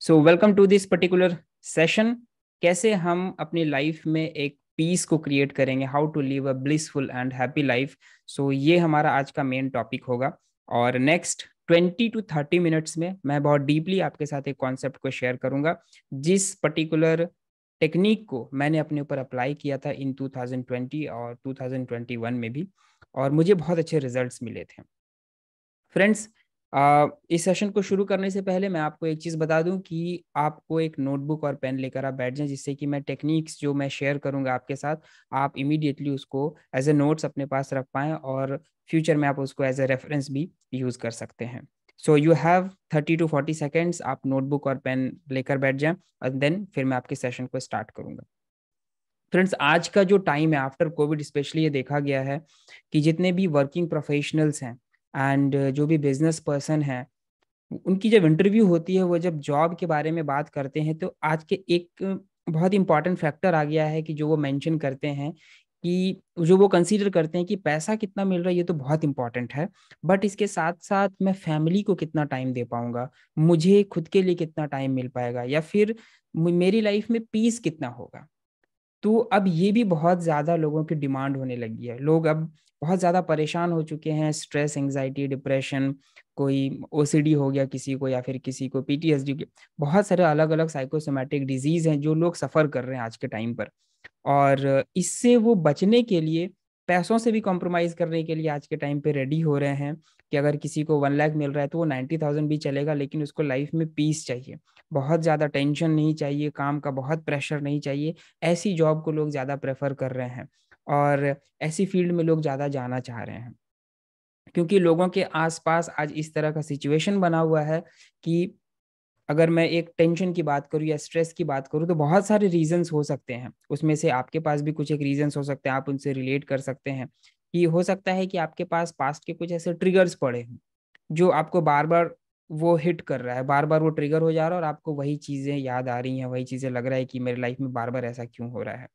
So welcome to this particular session कैसे हम अपनी लाइफ में एक पीस को क्रिएट करेंगे how to live a blissful and happy life so ये हमारा आज का मेन टॉपिक होगा और next twenty two thirty minutes में मैं बहुत डीपली आपके साथ एक कॉन्सेप्ट को शेयर करूंगा जिस पर्टिकुलर टेक्निक को मैंने अपने ऊपर अप्लाई किया था इन 2020 और 2021 में भी और मुझे बहुत अच्छे रिजल्ट्स मिले थे फ्रेंड्स आ, इस सेशन को शुरू करने से पहले मैं आपको एक चीज़ बता दूं कि आपको एक नोटबुक और पेन लेकर आप बैठ जाएं जिससे कि मैं टेक्निक्स जो मैं शेयर करूंगा आपके साथ आप इमीडिएटली उसको एज ए नोट्स अपने पास रख पाएँ और फ्यूचर में आप उसको एज ए रेफरेंस भी यूज़ कर सकते हैं so you have thirty to forty seconds आप नोटबुक और पेन लेकर बैठ जाएं और देन फिर मैं आपके सेशन को स्टार्ट करूंगा फ्रेंड्स आज का जो टाइम है आफ्टर कोविड स्पेशली ये देखा गया है कि जितने भी वर्किंग प्रोफेशनल्स हैं एंड uh, जो भी बिजनेस पर्सन है उनकी जब इंटरव्यू होती है वो जब जॉब के बारे में बात करते हैं तो आज के एक बहुत इंपॉर्टेंट फैक्टर आ गया है कि जो वो मेंशन करते हैं कि जो वो कंसीडर करते हैं कि पैसा कितना मिल रहा है ये तो बहुत इंपॉर्टेंट है बट इसके साथ साथ मैं फैमिली को कितना टाइम दे पाऊंगा मुझे खुद के लिए कितना टाइम मिल पाएगा या फिर मेरी लाइफ में पीस कितना होगा तो अब ये भी बहुत ज़्यादा लोगों की डिमांड होने लगी है लोग अब बहुत ज़्यादा परेशान हो चुके हैं स्ट्रेस एंजाइटी डिप्रेशन कोई ओसीडी हो गया किसी को या फिर किसी को पीटीएसडी के बहुत सारे अलग अलग साइकोसोमेटिक डिजीज़ हैं जो लोग सफ़र कर रहे हैं आज के टाइम पर और इससे वो बचने के लिए पैसों से भी कॉम्प्रोमाइज करने के लिए आज के टाइम पे रेडी हो रहे हैं कि अगर किसी को वन लाख मिल रहा है तो वो नाइन्टी थाउजेंड भी चलेगा लेकिन उसको लाइफ में पीस चाहिए बहुत ज़्यादा टेंशन नहीं चाहिए काम का बहुत प्रेशर नहीं चाहिए ऐसी जॉब को लोग ज़्यादा प्रेफर कर रहे हैं और ऐसी फील्ड में लोग ज़्यादा जाना चाह रहे हैं क्योंकि लोगों के आसपास आज इस तरह का सिचुएशन बना हुआ है कि अगर मैं एक टेंशन की बात करूँ या स्ट्रेस की बात करूँ तो बहुत सारे रीजंस हो सकते हैं उसमें से आपके पास भी कुछ एक रीजंस हो सकते हैं आप उनसे रिलेट कर सकते हैं कि हो सकता है कि आपके पास पास्ट के कुछ ऐसे ट्रिगर्स पड़े हैं जो आपको बार बार वो हिट कर रहा है बार बार वो ट्रिगर हो जा रहा है और आपको वही चीज़ें याद आ रही हैं वही चीज़ें लग रहा है कि मेरे लाइफ में बार बार ऐसा क्यों हो रहा है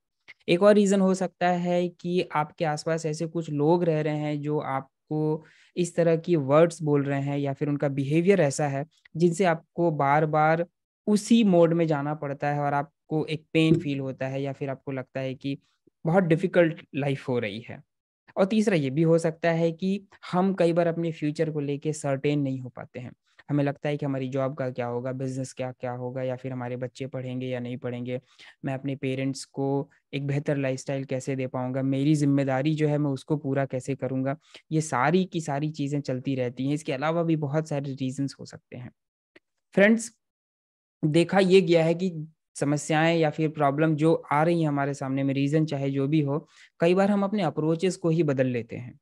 एक और रीज़न हो सकता है कि आपके आसपास ऐसे कुछ लोग रह रहे हैं जो आप आपको इस तरह की वर्ड्स बोल रहे हैं या फिर उनका बिहेवियर ऐसा है जिनसे आपको बार बार उसी मोड में जाना पड़ता है और आपको एक पेन फील होता है या फिर आपको लगता है कि बहुत डिफिकल्ट लाइफ हो रही है और तीसरा ये भी हो सकता है कि हम कई बार अपने फ्यूचर को लेके सर्टेन नहीं हो पाते हैं हमें लगता है कि हमारी जॉब का क्या होगा बिजनेस क्या क्या होगा या फिर हमारे बच्चे पढ़ेंगे या नहीं पढ़ेंगे मैं अपने पेरेंट्स को एक बेहतर लाइफस्टाइल कैसे दे पाऊंगा मेरी जिम्मेदारी जो है मैं उसको पूरा कैसे करूंगा ये सारी की सारी चीज़ें चलती रहती हैं इसके अलावा भी बहुत सारे रीजंस हो सकते हैं फ्रेंड्स देखा ये गया है कि समस्याएं या फिर प्रॉब्लम जो आ रही है हमारे सामने में रीज़न चाहे जो भी हो कई बार हम अपने अप्रोचेस को ही बदल लेते हैं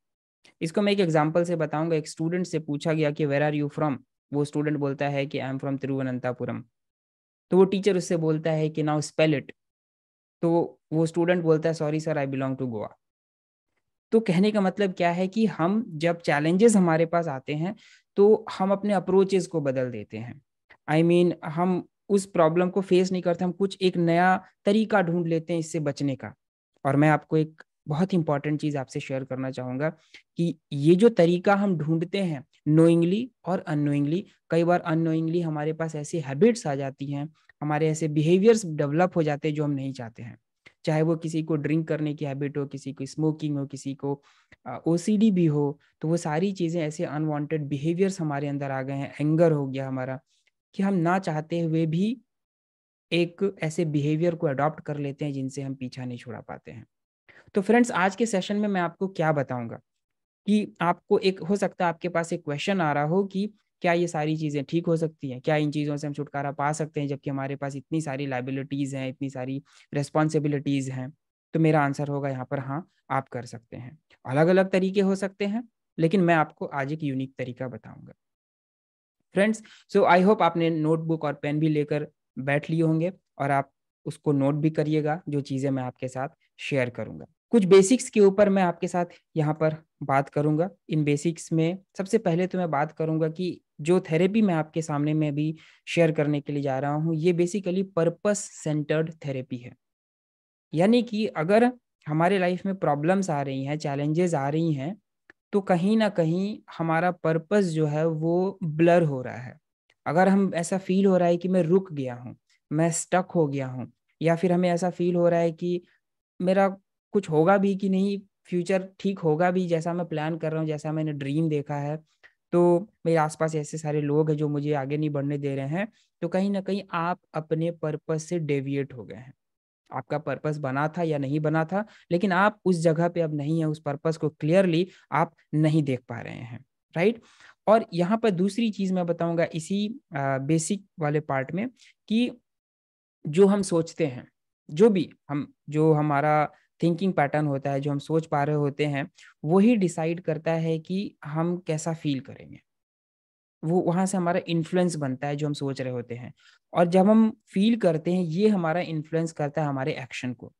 इसको मैं एक एग्जाम्पल से बताऊंगा एक स्टूडेंट से पूछा गया कि वेर आर यू फ्रॉम वो स्टूडेंट बोलता है कि आई एम फ्रॉम तिरुवनंतापुरम तो वो टीचर उससे बोलता है कि नाउ स्पेल इट तो वो स्टूडेंट बोलता है sorry sir I belong to Goa तो कहने का मतलब क्या है कि हम जब चैलेंजेस हमारे पास आते हैं तो हम अपने अप्रोचेस को बदल देते हैं आई I मीन mean, हम उस प्रॉब्लम को फेस नहीं करते हम कुछ एक नया तरीका ढूंढ लेते हैं इससे बचने का और मैं आपको एक बहुत इंपॉर्टेंट चीज आपसे शेयर करना चाहूंगा कि ये जो तरीका हम ढूंढते हैं नोइंगली और अनोइंगली कई बार अनोइंगली हमारे पास ऐसी हैबिट्स आ जाती हैं हमारे ऐसे बिहेवियर्स डेवलप हो जाते हैं जो हम नहीं चाहते हैं चाहे वो किसी को ड्रिंक करने की हैबिट हो किसी को स्मोकिंग हो किसी को ओ भी हो तो वो सारी चीज़ें ऐसे अनवांटेड बिहेवियर्स हमारे अंदर आ गए हैं एंगर हो गया हमारा कि हम ना चाहते हुए भी एक ऐसे बिहेवियर को अडॉप्ट कर लेते हैं जिनसे हम पीछा नहीं छुड़ा पाते हैं तो फ्रेंड्स आज के सेशन में मैं आपको क्या बताऊंगा कि आपको एक हो सकता है आपके पास एक क्वेश्चन आ रहा हो कि क्या ये सारी चीज़ें ठीक हो सकती हैं क्या इन चीज़ों से हम छुटकारा पा सकते हैं जबकि हमारे पास इतनी सारी लाइबिलिटीज़ हैं इतनी सारी रेस्पॉन्सिबिलिटीज हैं तो मेरा आंसर होगा यहाँ पर हाँ आप कर सकते हैं अलग अलग तरीके हो सकते हैं लेकिन मैं आपको आज एक यूनिक तरीका बताऊंगा फ्रेंड्स सो आई होप आपने नोटबुक और पेन भी लेकर बैठ लिए होंगे और आप उसको नोट भी करिएगा जो चीज़ें मैं आपके साथ शेयर करूंगा कुछ बेसिक्स के ऊपर मैं आपके साथ यहाँ पर बात करूंगा इन बेसिक्स में सबसे पहले तो मैं बात करूंगा कि जो थेरेपी मैं आपके सामने में अभी शेयर करने के लिए जा रहा हूँ ये बेसिकली पर्पस सेंटर्ड थेरेपी है यानी कि अगर हमारे लाइफ में प्रॉब्लम्स आ रही हैं चैलेंजेस आ रही हैं तो कहीं ना कहीं हमारा पर्पस जो है वो ब्लर हो रहा है अगर हम ऐसा फील हो रहा है कि मैं रुक गया हूँ मैं स्टक हो गया हूँ या फिर हमें ऐसा फील हो रहा है कि मेरा कुछ होगा भी कि नहीं फ्यूचर ठीक होगा भी जैसा मैं प्लान कर रहा हूँ जैसा मैंने ड्रीम देखा है तो मेरे आसपास ऐसे सारे लोग हैं जो मुझे आगे नहीं बढ़ने दे रहे हैं तो कहीं ना कहीं आप अपने पर्पस से डेविएट हो गए हैं आपका पर्पस बना था या नहीं बना था लेकिन आप उस जगह पे अब नहीं है उस पर्पस को क्लियरली आप नहीं देख पा रहे हैं राइट और यहाँ पर दूसरी चीज मैं बताऊंगा इसी बेसिक वाले पार्ट में कि जो हम सोचते हैं जो भी हम जो हमारा थिंकिंग पैटर्न होता है जो हम सोच पा रहे होते हैं वही डिसाइड करता है कि हम कैसा फील करेंगे वो वहाँ से हमारा इन्फ्लुएंस बनता है जो हम सोच रहे होते हैं और जब हम फील करते हैं ये हमारा इन्फ्लुएंस करता है हमारे एक्शन को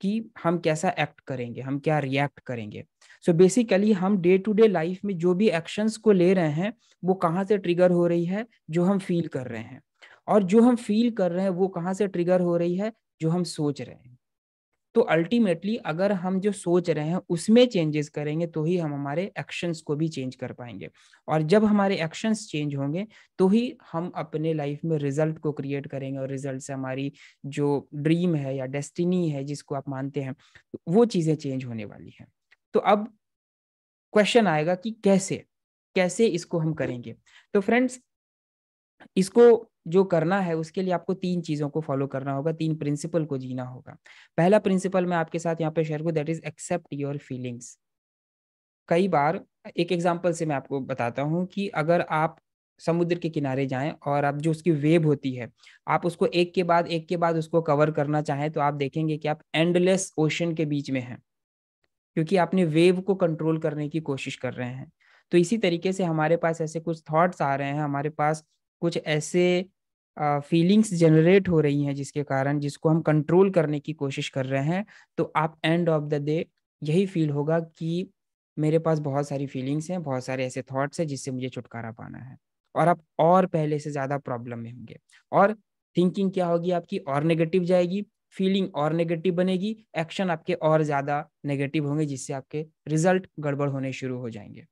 कि हम कैसा एक्ट करेंगे हम क्या रिएक्ट करेंगे सो so बेसिकली हम डे टू डे लाइफ में जो भी एक्शंस को ले रहे हैं वो कहाँ से ट्रिगर हो रही है जो हम फील कर रहे हैं और जो हम फील कर रहे हैं वो कहाँ से ट्रिगर हो रही है जो हम सोच रहे हैं तो अल्टीमेटली अगर हम जो सोच रहे हैं उसमें चेंजेस करेंगे तो ही हम हमारे एक्शंस को भी चेंज कर पाएंगे और जब हमारे एक्शंस चेंज होंगे तो ही हम अपने लाइफ में रिजल्ट को क्रिएट करेंगे और रिजल्ट से हमारी जो ड्रीम है या डेस्टिनी है जिसको आप मानते हैं वो चीज़ें चेंज होने वाली हैं तो अब क्वेश्चन आएगा कि कैसे कैसे इसको हम करेंगे तो फ्रेंड्स इसको जो करना है उसके लिए आपको तीन चीज़ों को फॉलो करना होगा तीन प्रिंसिपल को जीना होगा पहला प्रिंसिपल मैं आपके साथ यहाँ पे शेयर करूँ that is accept your feelings कई बार एक एग्जाम्पल से मैं आपको बताता हूँ कि अगर आप समुद्र के किनारे जाएं और आप जो उसकी वेव होती है आप उसको एक के बाद एक के बाद उसको कवर करना चाहें तो आप देखेंगे कि आप एंडलेस ओशन के बीच में हैं क्योंकि आपने वेव को कंट्रोल करने की कोशिश कर रहे हैं तो इसी तरीके से हमारे पास ऐसे कुछ थॉट्स आ रहे हैं हमारे पास कुछ ऐसे फीलिंग्स जनरेट हो रही हैं जिसके कारण जिसको हम कंट्रोल करने की कोशिश कर रहे हैं तो आप एंड ऑफ द डे यही फील होगा कि मेरे पास बहुत सारी फीलिंग्स हैं बहुत सारे ऐसे थॉट्स हैं जिससे मुझे छुटकारा पाना है और आप और पहले से ज़्यादा प्रॉब्लम में होंगे और थिंकिंग क्या होगी आपकी और नेगेटिव जाएगी फीलिंग और नेगेटिव बनेगी एक्शन आपके और ज़्यादा नेगेटिव होंगे जिससे आपके रिजल्ट गड़बड़ होने शुरू हो जाएंगे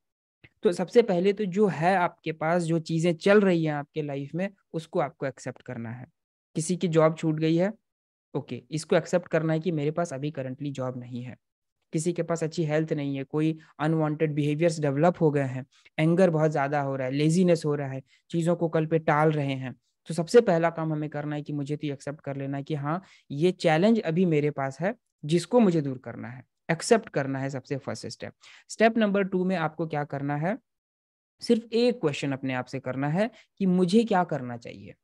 तो सबसे पहले तो जो है आपके पास जो चीज़ें चल रही हैं आपके लाइफ में उसको आपको एक्सेप्ट करना है किसी की जॉब छूट गई है ओके okay, इसको एक्सेप्ट करना है कि मेरे पास अभी करंटली जॉब नहीं है किसी के पास अच्छी हेल्थ नहीं है कोई अनवांटेड बिहेवियर्स डेवलप हो गए हैं एंगर बहुत ज़्यादा हो रहा है लेजीनेस हो रहा है चीज़ों को कल पे टाल रहे हैं तो सबसे पहला काम हमें करना है कि मुझे तो एक्सेप्ट कर लेना है कि हाँ ये चैलेंज अभी मेरे पास है जिसको मुझे दूर करना है एक्सेप्ट करना है सबसे first step step number two में आपको क्या करना है सिर्फ एक क्वेश्चन अपने आप से करना है कि मुझे क्या करना चाहिए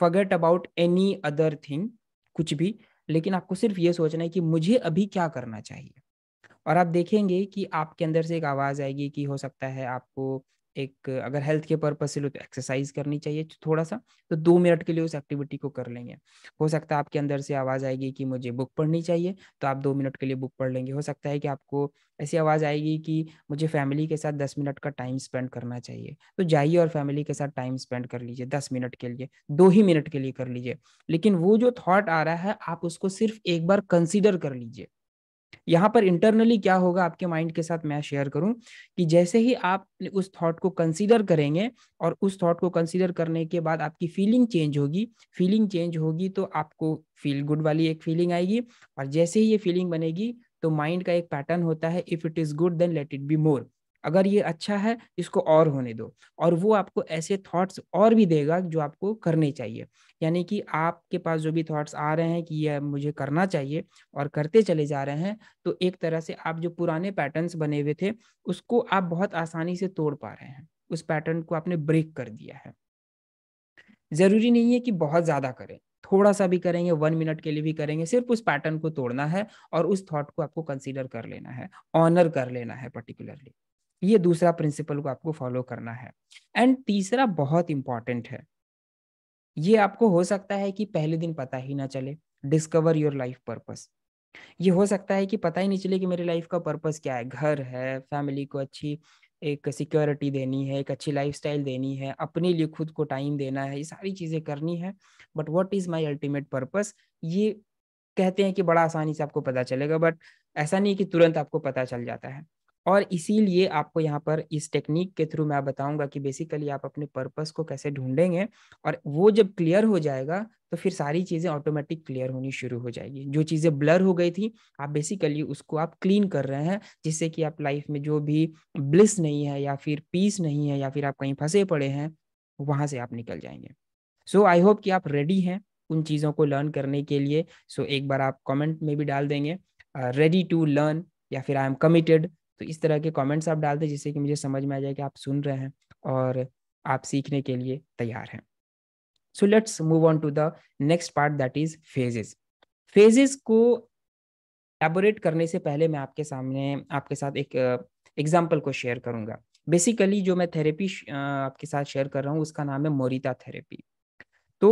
forget about any other thing कुछ भी लेकिन आपको सिर्फ ये सोचना है कि मुझे अभी क्या करना चाहिए और आप देखेंगे कि आपके अंदर से एक आवाज़ आएगी कि हो सकता है आपको एक अगर हेल्थ के पर्पज से लो तो एक्सरसाइज करनी चाहिए थोड़ा सा तो दो मिनट के लिए उस एक्टिविटी को कर लेंगे हो सकता है आपके अंदर से आवाज़ आएगी कि मुझे बुक पढ़नी चाहिए तो आप दो मिनट के लिए बुक पढ़ लेंगे हो सकता है कि आपको ऐसी आवाज़ आएगी कि मुझे फैमिली के साथ दस मिनट का टाइम स्पेंड करना चाहिए तो जाइए और फैमिली के साथ टाइम स्पेंड कर लीजिए दस मिनट के लिए दो ही मिनट के लिए कर लीजिए लेकिन वो जो थॉट आ रहा है आप उसको सिर्फ एक बार कंसिडर कर लीजिए यहाँ पर इंटरनली क्या होगा आपके माइंड के साथ मैं शेयर करूं कि जैसे ही आप उस थॉट को कंसीडर करेंगे और उस थॉट को कंसीडर करने के बाद आपकी फीलिंग चेंज होगी फीलिंग चेंज होगी तो आपको फील गुड वाली एक फीलिंग आएगी और जैसे ही ये फीलिंग बनेगी तो माइंड का एक पैटर्न होता है if it is good then let it be more अगर ये अच्छा है इसको और होने दो और वो आपको ऐसे थॉट्स और भी देगा जो आपको करने चाहिए यानी कि आपके पास जो भी थॉट्स आ रहे हैं कि ये मुझे करना चाहिए और करते चले जा रहे हैं तो एक तरह से आप जो पुराने पैटर्न्स बने हुए थे उसको आप बहुत आसानी से तोड़ पा रहे हैं उस पैटर्न को आपने ब्रेक कर दिया है जरूरी नहीं है कि बहुत ज्यादा करें थोड़ा सा भी करेंगे वन मिनट के लिए भी करेंगे सिर्फ उस पैटर्न को तोड़ना है और उस थॉट को आपको कंसीडर कर लेना है ऑनर कर लेना है पर्टिकुलरली ये दूसरा प्रिंसिपल को आपको फॉलो करना है एंड तीसरा बहुत इंपॉर्टेंट है ये आपको हो सकता है कि पहले दिन पता ही ना चले डिस्कवर योर लाइफ पर्पस ये हो सकता है कि पता ही नहीं चले कि मेरी लाइफ का पर्पस क्या है घर है फैमिली को अच्छी एक सिक्योरिटी देनी है एक अच्छी लाइफ देनी है अपने लिए खुद को टाइम देना है ये सारी चीज़ें करनी है but what is my ultimate purpose ये कहते हैं कि बड़ा आसानी से आपको पता चलेगा बट ऐसा नहीं कि तुरंत आपको पता चल जाता है और इसीलिए आपको यहाँ पर इस टेक्निक के थ्रू मैं बताऊंगा कि बेसिकली आप अपने पर्पस को कैसे ढूंढेंगे और वो जब क्लियर हो जाएगा तो फिर सारी चीज़ें ऑटोमेटिक क्लियर होनी शुरू हो जाएगी जो चीज़ें ब्लर हो गई थी आप बेसिकली उसको आप क्लीन कर रहे हैं जिससे कि आप लाइफ में जो भी ब्लिस नहीं है या फिर पीस नहीं है या फिर आप कहीं फंसे पड़े हैं वहाँ से आप निकल जाएंगे सो आई होप कि आप रेडी हैं उन चीज़ों को लर्न करने के लिए सो so, एक बार आप कमेंट में भी डाल देंगे रेडी टू लर्न या फिर आई एम कमिटेड तो इस तरह के कमेंट्स आप डाल दें जिससे कि मुझे समझ में आ जाए कि आप सुन रहे हैं और आप सीखने के लिए तैयार हैं so let's move on to the next part that is phases phases को एबोरेट करने से पहले मैं आपके सामने आपके साथ एक एग्जाम्पल को शेयर करूंगा बेसिकली जो मैं थेरेपी आपके साथ शेयर कर रहा हूँ उसका नाम है मोरिता थेरेपी तो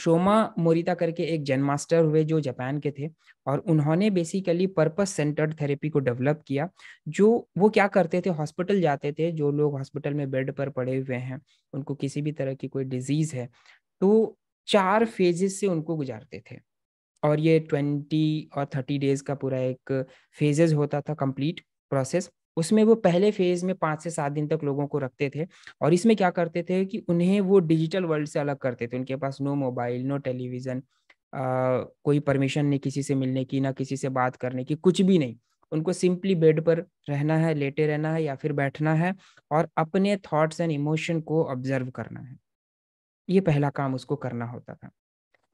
शोमा मोरिता करके एक जन मास्टर हुए जो जापान के थे और उन्होंने बेसिकली पर्पस सेंटर्ड थेरेपी को डेवलप किया जो वो क्या करते थे हॉस्पिटल जाते थे जो लोग हॉस्पिटल में बेड पर पड़े हुए हैं उनको किसी भी तरह की कोई डिजीज है तो चार फेजेस से उनको गुजारते थे और ये ट्वेंटी और थर्टी डेज का पूरा एक फेजेस होता था कंप्लीट प्रोसेस उसमें वो पहले फेज में पाँच से सात दिन तक लोगों को रखते थे और इसमें क्या करते थे कि उन्हें वो डिजिटल वर्ल्ड से अलग करते थे उनके पास नो मोबाइल नो टेलीविजन कोई परमिशन नहीं किसी से मिलने की ना किसी से बात करने की कुछ भी नहीं उनको सिंपली बेड पर रहना है लेटे रहना है या फिर बैठना है और अपने थॉट्स एंड इमोशन को ऑब्जर्व करना है ये पहला काम उसको करना होता था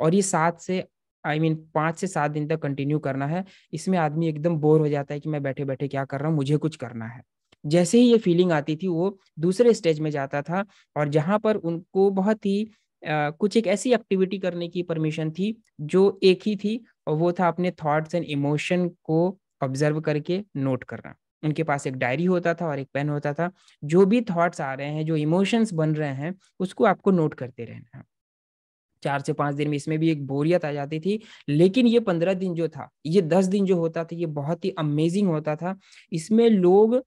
और ये सात से आई I मीन mean, पाँच से सात दिन तक कंटिन्यू करना है इसमें आदमी एकदम बोर हो जाता है कि मैं बैठे बैठे क्या कर रहा हूँ मुझे कुछ करना है जैसे ही ये फीलिंग आती थी वो दूसरे स्टेज में जाता था और जहाँ पर उनको बहुत ही आ, कुछ एक ऐसी एक्टिविटी करने की परमिशन थी जो एक ही थी और वो था अपने थॉट्स एंड इमोशन को ऑब्जर्व करके नोट करना उनके पास एक डायरी होता था और एक पेन होता था जो भी थॉट्स आ रहे हैं जो इमोशंस बन रहे हैं उसको आपको नोट करते रहना चार से पांच दिन में इसमें भी एक बोरियत आ जाती थी लेकिन ये पंद्रह दिन जो था ये दस दिन जो होता था ये बहुत ही अमेजिंग होता था इसमें लोग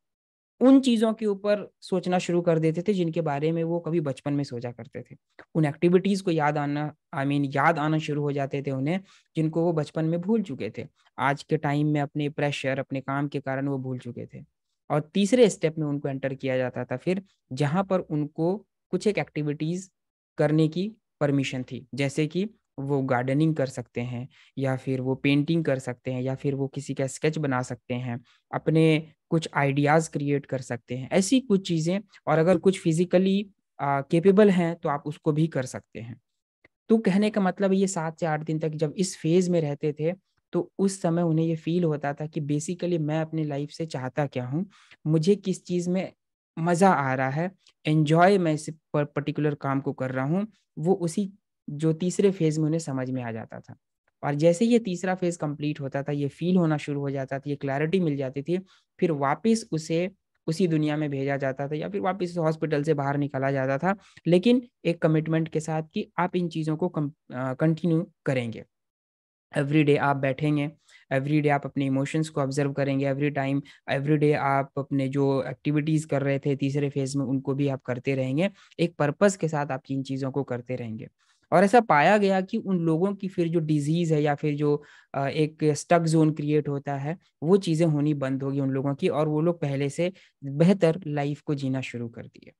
उन चीजों के ऊपर सोचना शुरू कर देते थे जिनके बारे में वो कभी बचपन में सोचा करते थे उन एक्टिविटीज को याद आना आई I मीन mean, याद आना शुरू हो जाते थे उन्हें जिनको वो बचपन में भूल चुके थे आज के टाइम में अपने प्रेशर अपने काम के कारण वो भूल चुके थे और तीसरे स्टेप में उनको एंटर किया जाता था फिर जहाँ पर उनको कुछ एक एक्टिविटीज करने की परमिशन थी जैसे कि वो गार्डनिंग कर सकते हैं या फिर वो पेंटिंग कर सकते हैं या फिर वो किसी का स्केच बना सकते हैं अपने कुछ आइडियाज़ क्रिएट कर सकते हैं ऐसी कुछ चीज़ें और अगर कुछ फिजिकली केपेबल हैं तो आप उसको भी कर सकते हैं तो कहने का मतलब ये सात से आठ दिन तक जब इस फेज में रहते थे तो उस समय उन्हें ये फील होता था कि बेसिकली मैं अपनी लाइफ से चाहता क्या हूँ मुझे किस चीज़ में मज़ा आ रहा है एन्जॉय मैं इस पर पर्टिकुलर काम को कर रहा हूँ वो उसी जो तीसरे फेज में उन्हें समझ में आ जाता था और जैसे ये तीसरा फेज कंप्लीट होता था ये फील होना शुरू हो जाता था ये क्लैरिटी मिल जाती थी फिर वापस उसे उसी दुनिया में भेजा जाता था या फिर वापस हॉस्पिटल से बाहर निकाला जाता था लेकिन एक कमिटमेंट के साथ कि आप इन चीज़ों को कंटिन्यू करेंगे एवरी आप बैठेंगे एवरी डे आप अपने इमोशंस को ऑब्जर्व करेंगे एवरी टाइम एवरी डे आप अपने जो एक्टिविटीज़ कर रहे थे तीसरे फेज में उनको भी आप करते रहेंगे एक पर्पज़ के साथ आप इन चीज़ों को करते रहेंगे और ऐसा पाया गया कि उन लोगों की फिर जो डिजीज़ है या फिर जो एक स्टक जोन क्रिएट होता है वो चीज़ें होनी बंद होगी उन लोगों की और वो लोग पहले से बेहतर लाइफ को जीना शुरू कर दिए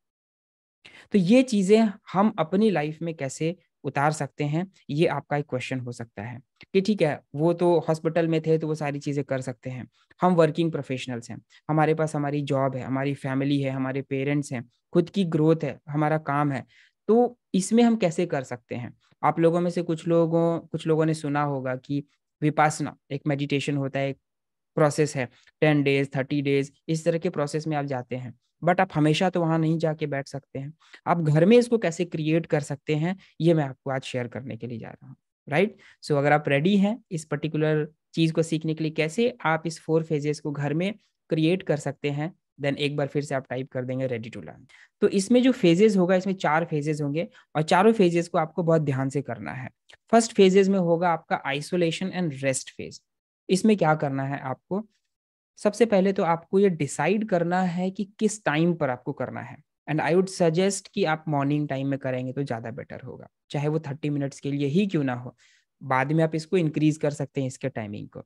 तो ये चीज़ें हम अपनी लाइफ में कैसे उतार सकते हैं ये आपका एक क्वेश्चन हो सकता है कि ठीक है वो तो हॉस्पिटल में थे तो वो सारी चीज़ें कर सकते हैं हम वर्किंग प्रोफेशनल्स हैं हमारे पास हमारी जॉब है हमारी फैमिली है हमारे पेरेंट्स हैं खुद की ग्रोथ है हमारा काम है तो इसमें हम कैसे कर सकते हैं आप लोगों में से कुछ लोगों कुछ लोगों ने सुना होगा कि विपासना एक मेडिटेशन होता है एक प्रोसेस है टेन डेज थर्टी डेज इस तरह के प्रोसेस में आप जाते हैं बट आप हमेशा तो वहां नहीं जाके बैठ सकते हैं आप घर में इसको कैसे क्रिएट कर सकते हैं ये मैं आपको आज शेयर करने के लिए जा रहा हूँ राइट सो अगर आप रेडी हैं इस पर्टिकुलर चीज को सीखने के लिए कैसे आप इस फोर फेजेस को घर में क्रिएट कर सकते हैं देन एक बार फिर से आप टाइप कर देंगे रेडी टू लर्न तो इसमें जो फेजेस होगा इसमें चार फेजेस होंगे और चारों फेजेस को आपको बहुत ध्यान से करना है फर्स्ट फेजेस में होगा आपका आइसोलेशन एंड रेस्ट फेज इसमें क्या करना है आपको सबसे पहले तो आपको ये डिसाइड करना है कि किस टाइम पर आपको करना है एंड आई वुड सजेस्ट कि आप मॉर्निंग टाइम में करेंगे तो ज़्यादा बेटर होगा चाहे वो थर्टी मिनट्स के लिए ही क्यों ना हो बाद में आप इसको इंक्रीज कर सकते हैं इसके टाइमिंग को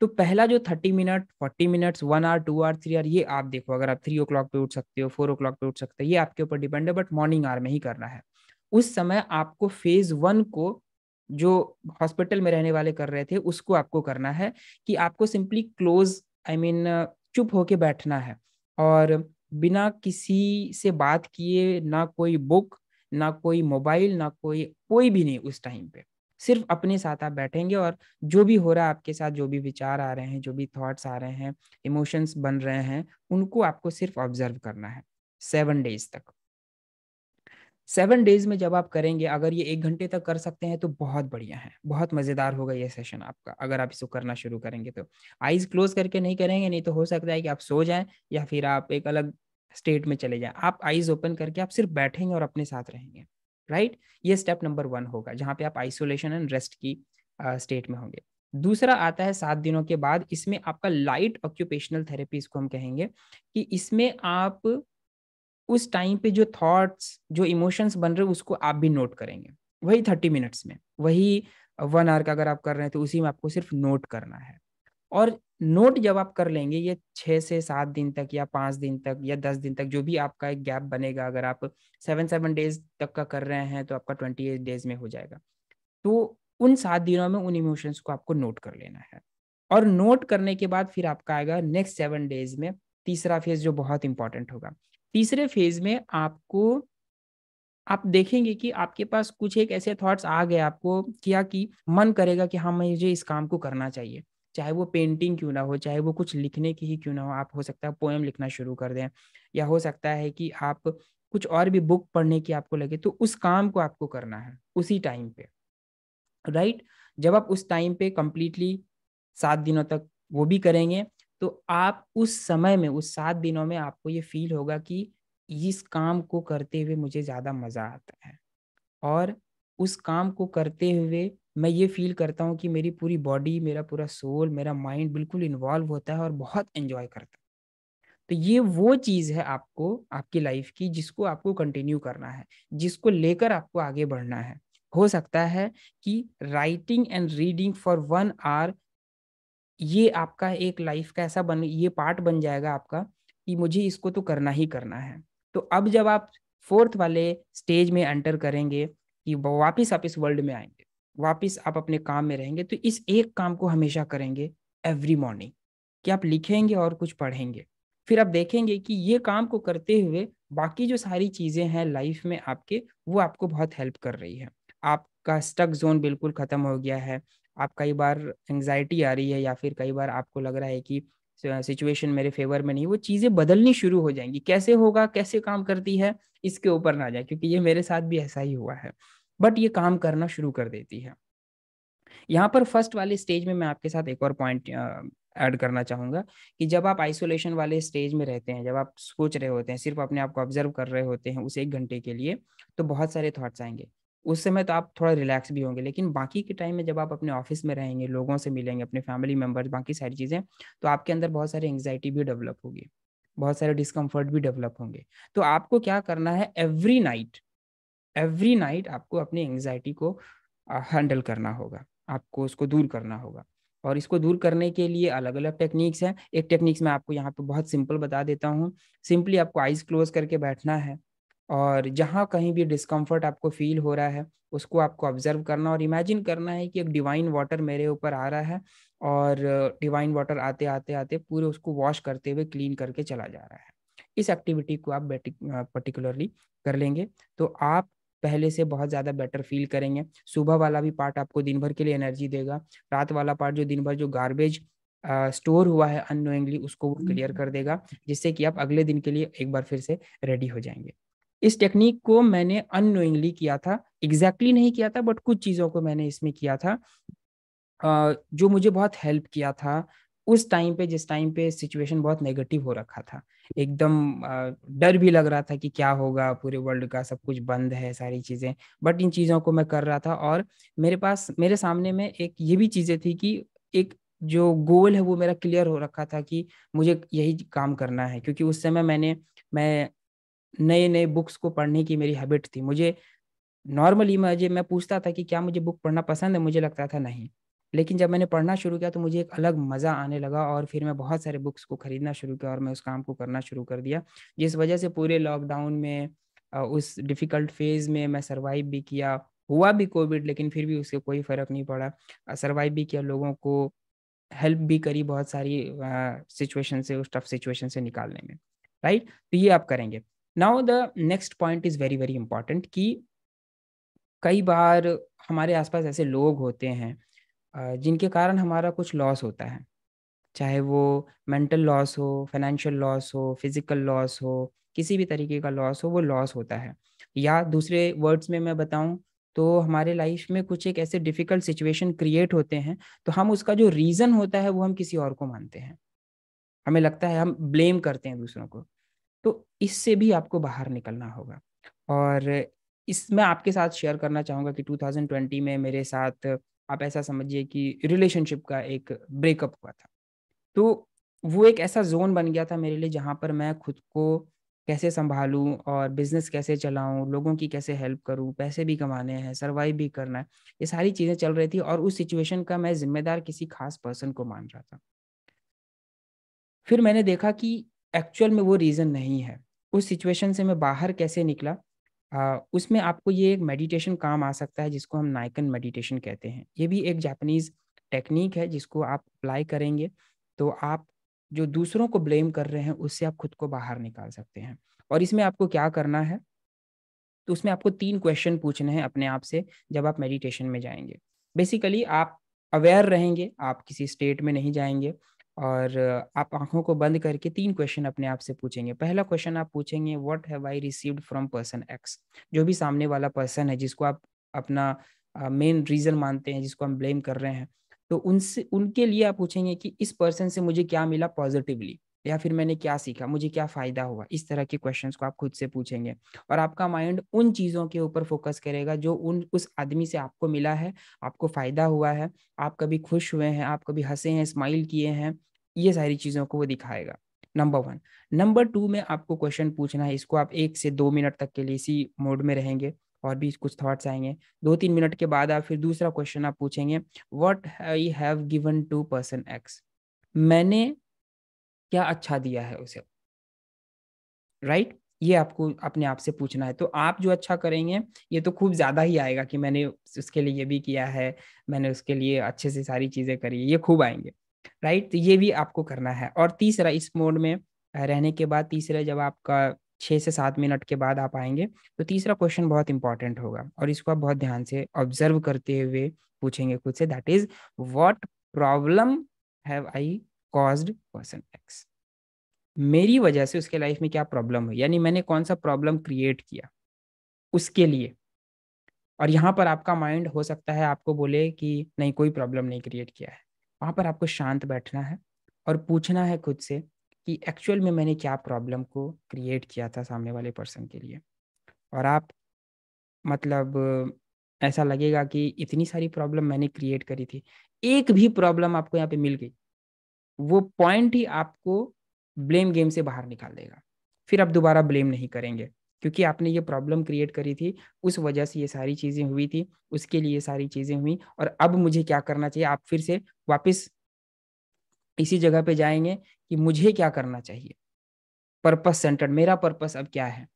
तो पहला जो thirty minute forty minutes one hour two hour three hour ये आप देखो अगर आप थ्री ओ क्लॉक पे उठ सकते हो फोर ओ क्लॉक पे उठ सकते हो ये आपके ऊपर डिपेंड है बट मॉर्निंग आवर में ही करना है उस समय आपको फेज वन को जो हॉस्पिटल में रहने वाले कर रहे थे उसको आपको करना है कि आपको simply close eye I mean mean, चुप होके बैठना है और बिना किसी से बात किए ना कोई बुक ना कोई मोबाइल ना कोई कोई भी नहीं उस टाइम पे सिर्फ अपने साथ आप बैठेंगे और जो भी हो रहा है आपके साथ जो भी विचार आ रहे हैं जो भी थॉट्स आ रहे हैं इमोशंस बन रहे हैं उनको आपको सिर्फ ऑब्जर्व करना है सेवन डेज तक सेवन डेज में जब आप करेंगे अगर ये एक घंटे तक कर सकते हैं तो बहुत बढ़िया है बहुत मजेदार होगा ये सेशन आपका अगर आप इसको करना शुरू करेंगे तो आईज क्लोज करके नहीं करेंगे नहीं तो हो सकता है कि आप सो जाएं या फिर आप एक अलग स्टेट में चले जाएं आप आईज ओपन करके आप सिर्फ बैठेंगे और अपने साथ रहेंगे राइट ये स्टेप नंबर वन होगा जहाँ पे आप आइसोलेशन एंड रेस्ट की स्टेट में होंगे दूसरा आता है सात दिनों के बाद इसमें आपका लाइट ऑक्यूपेशनल थेरेपी इसको हम कहेंगे कि इसमें आप उस टाइम पे जो थॉट्स जो इमोशंस बन रहे उसको आप भी नोट करेंगे वही थर्टी मिनट्स में वही वन आवर का अगर आप कर रहे हैं तो उसी में आपको सिर्फ नोट करना है और नोट जब आप कर लेंगे ये छः से सात दिन तक या पाँच दिन तक या दस दिन तक जो भी आपका एक गैप बनेगा अगर आप सेवन सेवन डेज तक का कर रहे हैं तो आपका ट्वेंटी एट डेज में हो जाएगा तो उन सात दिनों में उन इमोशंस को आपको नोट कर लेना है और नोट करने के बाद फिर आपका आएगा नेक्स्ट सेवन डेज में तीसरा फेज जो बहुत इंपॉर्टेंट होगा तीसरे फेज में आपको आप देखेंगे कि आपके पास कुछ एक ऐसे थॉट्स आ गए आपको किया कि मन करेगा कि हाँ मुझे इस काम को करना चाहिए चाहे वो पेंटिंग क्यों ना हो चाहे वो कुछ लिखने की ही क्यों ना हो आप हो सकता है पोएम लिखना शुरू कर दें या हो सकता है कि आप कुछ और भी बुक पढ़ने की आपको लगे तो उस काम को आपको करना है उसी टाइम पे राइट जब आप उस टाइम पे कंप्लीटली सात दिनों तक वो भी करेंगे तो आप उस समय में उस सात दिनों में आपको ये फील होगा कि इस काम को करते हुए मुझे ज़्यादा मज़ा आता है और उस काम को करते हुए मैं ये फील करता हूँ कि मेरी पूरी बॉडी मेरा पूरा सोल मेरा माइंड बिल्कुल इन्वॉल्व होता है और बहुत एंजॉय करता है तो ये वो चीज़ है आपको आपकी लाइफ की जिसको आपको कंटिन्यू करना है जिसको लेकर आपको आगे बढ़ना है हो सकता है कि writing and reading for one hour ये आपका एक लाइफ का ऐसा बन ये पार्ट बन जाएगा आपका कि मुझे इसको तो करना ही करना है तो अब जब आप फोर्थ वाले स्टेज में एंटर करेंगे कि वापिस आप इस वर्ल्ड में आएंगे वापिस आप अपने काम में रहेंगे तो इस एक काम को हमेशा करेंगे एवरी मॉर्निंग कि आप लिखेंगे और कुछ पढ़ेंगे फिर आप देखेंगे कि ये काम को करते हुए बाकी जो सारी चीज़ें हैं लाइफ में आपके वो आपको बहुत हेल्प कर रही है आपका स्टक जोन बिल्कुल ख़त्म हो गया है आप कई बार एंग्जाइटी आ रही है या फिर कई बार आपको लग रहा है कि सिचुएशन मेरे फेवर में नहीं वो चीज़ें बदलनी शुरू हो जाएंगी कैसे होगा कैसे काम करती है इसके ऊपर ना जाए क्योंकि ये मेरे साथ भी ऐसा ही हुआ है बट ये काम करना शुरू कर देती है यहाँ पर फर्स्ट वाले स्टेज में मैं आपके साथ एक और पॉइंट ऐड करना चाहूंगा कि जब आप आइसोलेशन वाले स्टेज में रहते हैं जब आप सोच रहे होते हैं सिर्फ अपने आप को ऑब्जर्व कर रहे होते हैं उस एक घंटे के लिए तो बहुत सारे थॉट्स आएंगे उस समय तो आप थोड़ा रिलैक्स भी होंगे लेकिन बाकी के टाइम में जब आप अपने ऑफिस में रहेंगे लोगों से मिलेंगे अपने फैमिली मेम्बर्स बाकी सारी चीज़ें तो आपके अंदर बहुत सारी एंगजाइटी भी डेवलप होगी बहुत सारे डिस्कम्फर्ट भी डेवलप होंगे तो आपको क्या करना है एवरी नाइट एवरी नाइट आपको अपनी एंगजाइटी को हैंडल करना होगा आपको उसको दूर करना होगा और इसको दूर करने के लिए अलग अलग टेक्निक्स हैं एक टेक्निक्स मैं आपको यहाँ पे बहुत सिंपल बता देता हूँ सिंपली आपको आइज क्लोज करके बैठना है और जहाँ कहीं भी डिस्कम्फर्ट आपको फील हो रहा है उसको आपको ऑब्जर्व करना और इमेजिन करना है कि एक डिवाइन वाटर मेरे ऊपर आ रहा है और डिवाइन वाटर आते आते आते पूरे उसको वॉश करते हुए क्लीन करके चला जा रहा है इस एक्टिविटी को आप पर्टिकुलरली कर लेंगे तो आप पहले से बहुत ज़्यादा बेटर फील करेंगे सुबह वाला भी पार्ट आपको दिन भर के लिए एनर्जी देगा रात वाला पार्ट जो दिन भर जो गार्बेज स्टोर uh, हुआ है अनोइंगली उसको वो क्लियर हम्म, हम्म। कर देगा जिससे कि आप अगले दिन के लिए एक बार फिर से रेडी हो जाएंगे इस टेक्निक को मैंने अनोइंगली किया था एग्जैक्टली exactly नहीं किया था बट कुछ चीज़ों को मैंने इसमें किया था जो मुझे बहुत हेल्प किया था उस टाइम पे जिस टाइम पे सिचुएशन बहुत नेगेटिव हो रखा था एकदम डर भी लग रहा था कि क्या होगा पूरे वर्ल्ड का सब कुछ बंद है सारी चीज़ें बट इन चीज़ों को मैं कर रहा था और मेरे पास मेरे सामने में एक ये भी चीज़ें थी कि एक जो गोल है वो मेरा क्लियर हो रखा था कि मुझे यही काम करना है क्योंकि उस समय मैंने मैं नए नए बुक्स को पढ़ने की मेरी हैबिट थी मुझे नॉर्मली मुझे मैं पूछता था कि क्या मुझे बुक पढ़ना पसंद है मुझे लगता था नहीं लेकिन जब मैंने पढ़ना शुरू किया तो मुझे एक अलग मज़ा आने लगा और फिर मैं बहुत सारे बुक्स को ख़रीदना शुरू किया और मैं उस काम को करना शुरू कर दिया जिस वजह से पूरे लॉकडाउन में उस डिफ़िकल्ट फेज़ में मैं सर्वाइव भी किया हुआ भी कोविड लेकिन फिर भी उससे कोई फ़र्क नहीं पड़ा सर्वाइव भी किया लोगों को हेल्प भी करी बहुत सारी सिचुएशन से उस टफ सिचुएशन से निकालने में राइट तो ये आप करेंगे now the next point is very very important कि कई बार हमारे आसपास ऐसे लोग होते हैं जिनके कारण हमारा कुछ लॉस होता है चाहे वो मेंटल लॉस हो फाइनेंशियल लॉस हो फिजिकल लॉस हो किसी भी तरीके का लॉस हो वो लॉस होता है या दूसरे वर्ड्स में मैं बताऊं तो हमारे लाइफ में कुछ एक ऐसे डिफिकल्ट सिचुएशन क्रिएट होते हैं तो हम उसका जो रीज़न होता है वो हम किसी और को मानते हैं हमें लगता है हम ब्लेम करते हैं दूसरों को तो इससे भी आपको बाहर निकलना होगा और इसमें आपके साथ शेयर करना चाहूँगा कि 2020 में मेरे साथ आप ऐसा समझिए कि रिलेशनशिप का एक ब्रेकअप हुआ था तो वो एक ऐसा जोन बन गया था मेरे लिए जहाँ पर मैं खुद को कैसे संभालूं और बिजनेस कैसे चलाऊं लोगों की कैसे हेल्प करूं पैसे भी कमाने हैं सर्वाइव भी करना है ये सारी चीज़ें चल रही थी और उस सिचुएशन का मैं जिम्मेदार किसी खास पर्सन को मान रहा था फिर मैंने देखा कि एक्चुअल में वो रीज़न नहीं है उस सिचुएशन से मैं बाहर कैसे निकला आ, उसमें आपको ये एक मेडिटेशन काम आ सकता है जिसको हम नाइकन मेडिटेशन कहते हैं ये भी एक जापनीज टेक्निक है जिसको आप अप्लाई करेंगे तो आप जो दूसरों को ब्लेम कर रहे हैं उससे आप खुद को बाहर निकाल सकते हैं और इसमें आपको क्या करना है तो उसमें आपको तीन क्वेश्चन पूछने हैं अपने आप से जब आप मेडिटेशन में जाएंगे बेसिकली आप अवेयर रहेंगे आप किसी स्टेट में नहीं जाएंगे और आप आंखों को बंद करके तीन क्वेश्चन अपने आप से पूछेंगे पहला क्वेश्चन आप पूछेंगे what have I received from person X जो भी सामने वाला पर्सन है जिसको आप अपना मेन रीजन मानते हैं जिसको हम ब्लेम कर रहे हैं तो उनसे उनके लिए आप पूछेंगे कि इस पर्सन से मुझे क्या मिला पॉजिटिवली या फिर मैंने क्या सीखा मुझे क्या फायदा हुआ इस तरह के क्वेश्चंस को आप खुद से पूछेंगे और आपका माइंड उन चीज़ों के ऊपर फोकस करेगा जो उन उस आदमी से आपको मिला है आपको फायदा हुआ है आप कभी खुश हुए हैं आप कभी हंसे हैं स्माइल किए हैं ये सारी चीज़ों को वो दिखाएगा नंबर वन नंबर टू में आपको क्वेश्चन पूछना है इसको आप एक से दो मिनट तक के लिए इसी मोड में रहेंगे और भी कुछ थॉट्स आएंगे दो तीन मिनट के बाद आप फिर दूसरा क्वेश्चन आप पूछेंगे what I have given to person X मैंने क्या अच्छा दिया है उसे राइट right? ये आपको अपने आप से पूछना है तो आप जो अच्छा करेंगे ये तो खूब ज़्यादा ही आएगा कि मैंने उसके लिए ये भी किया है मैंने उसके लिए अच्छे से सारी चीज़ें करी ये खूब आएंगे राइट तो ये भी आपको करना है और तीसरा इस मोड में रहने के बाद तीसरा जब आपका छः से सात मिनट के बाद आप आएंगे तो तीसरा क्वेश्चन बहुत इंपॉर्टेंट होगा और इसको आप बहुत ध्यान से ऑब्जर्व करते हुए पूछेंगे खुद से that is what problem have I caused person X मेरी वजह से उसके लाइफ में क्या प्रॉब्लम हुई यानी मैंने कौन सा प्रॉब्लम क्रिएट किया उसके लिए और यहाँ पर आपका माइंड हो सकता है आपको बोले कि नहीं कोई प्रॉब्लम नहीं क्रिएट किया है वहाँ पर आपको शांत बैठना है और पूछना है खुद से कि एक्चुअल में मैंने क्या प्रॉब्लम को क्रिएट किया था सामने वाले पर्सन के लिए और आप मतलब ऐसा लगेगा कि इतनी सारी प्रॉब्लम मैंने क्रिएट करी थी एक भी प्रॉब्लम आपको यहाँ पे मिल गई वो पॉइंट ही आपको ब्लेम गेम से बाहर निकाल देगा फिर आप दोबारा ब्लेम नहीं करेंगे क्योंकि आपने ये प्रॉब्लम क्रिएट करी थी उस वजह से ये सारी चीज़ें हुई थी उसके लिए सारी चीज़ें हुई और अब मुझे क्या करना चाहिए आप फिर से वापस इसी जगह पे जाएंगे कि मुझे क्या करना चाहिए पर्पस सेंटर्ड मेरा पर्पस अब क्या है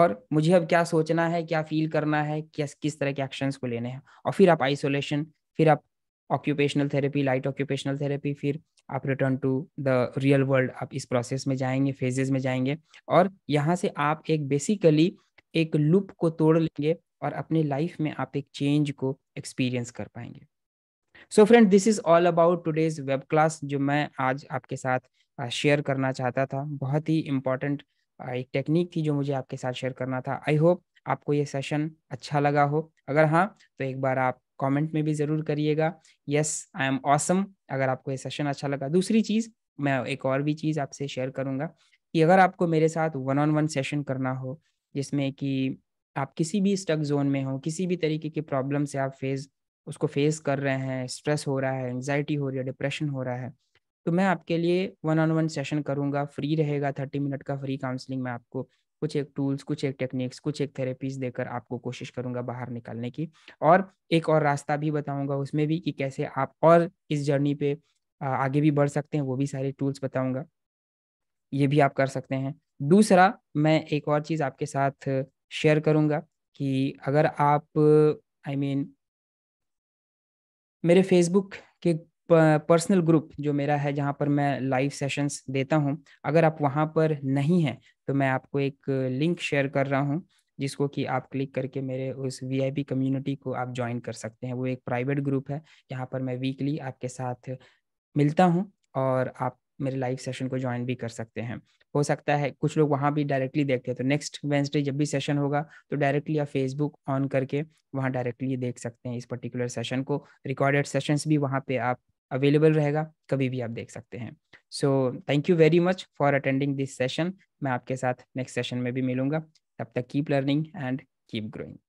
और मुझे अब क्या सोचना है क्या फील करना है क्या किस तरह के एक्शंस को लेने हैं और फिर आप आइसोलेशन फिर आप occupational therapy light occupational therapy फिर आप return to the real world आप इस प्रोसेस में जाएंगे फेजेस में जाएंगे और यहाँ से आप एक बेसिकली एक लूप को तोड़ लेंगे और अपने लाइफ में आप एक चेंज को एक्सपीरियंस कर पाएंगे so friend this is all about today's web class जो मैं आज आपके साथ शेयर करना चाहता था बहुत ही इम्पॉर्टेंट एक टेक्निक थी जो मुझे आपके साथ शेयर करना था आई होप आपको ये सेशन अच्छा लगा हो अगर हाँ तो एक बार आप कमेंट में भी ज़रूर करिएगा यस आई एम ऑसम अगर आपको ये सेशन अच्छा लगा दूसरी चीज़ मैं एक और भी चीज़ आपसे शेयर करूंगा कि अगर आपको मेरे साथ वन ऑन वन सेशन करना हो जिसमें कि आप किसी भी स्टक जोन में हो किसी भी तरीके की प्रॉब्लम से आप फेस उसको फेस कर रहे हैं स्ट्रेस हो रहा है एंगजाइटी हो रही है डिप्रेशन हो रहा है तो मैं आपके लिए वन ऑन वन सेशन करूँगा फ्री रहेगा थर्टी मिनट का फ्री काउंसलिंग मैं आपको कुछ एक टूल्स कुछ एक टेक्निक्स कुछ एक थेरेपीज देकर आपको कोशिश करूंगा बाहर निकालने की और एक और रास्ता भी बताऊंगा उसमें भी कि कैसे आप और इस जर्नी पे आगे भी बढ़ सकते हैं वो भी सारे टूल्स बताऊंगा ये भी आप कर सकते हैं दूसरा मैं एक और चीज़ आपके साथ शेयर करूंगा कि अगर आप आई I मीन mean, मेरे फेसबुक के पर्सनल ग्रुप जो मेरा है जहाँ पर मैं लाइव सेशंस देता हूँ अगर आप वहाँ पर नहीं हैं तो मैं आपको एक लिंक शेयर कर रहा हूँ जिसको कि आप क्लिक करके मेरे उस वीआईपी कम्युनिटी को आप ज्वाइन कर सकते हैं वो एक प्राइवेट ग्रुप है जहाँ पर मैं वीकली आपके साथ मिलता हूँ और आप मेरे लाइव सेशन को ज्वाइन भी कर सकते हैं हो सकता है कुछ लोग वहाँ भी डायरेक्टली देखते हैं तो नेक्स्ट वेंसडे जब भी सेशन होगा तो डायरेक्टली आप फेसबुक ऑन करके वहाँ डायरेक्टली देख सकते हैं इस पर्टिकुलर सेशन को रिकॉर्डेड सेशंस भी वहाँ पे आप अवेलेबल रहेगा कभी भी आप देख सकते हैं so thank you very much for attending this session मैं आपके साथ नेक्स्ट सेशन में भी मिलूंगा तब तक keep learning and keep growing